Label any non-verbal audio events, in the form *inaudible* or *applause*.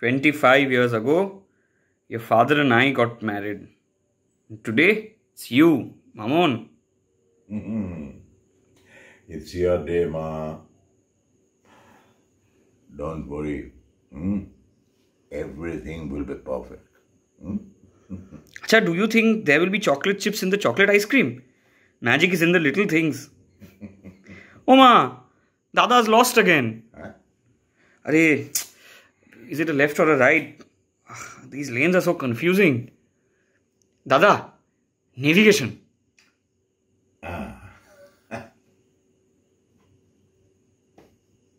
25 years ago, your father and I got married. And today, it's you, Mamon. Mm-hmm. It's your day, Ma. Don't worry. Hmm? Everything will be perfect. Hmm? *laughs* Acha, do you think there will be chocolate chips in the chocolate ice cream? Magic is in the little things. *laughs* Oma, oh, Dada's lost again. Huh? Arey, is it a left or a right? Ugh, ah, these lanes are so confusing. Dada, navigation.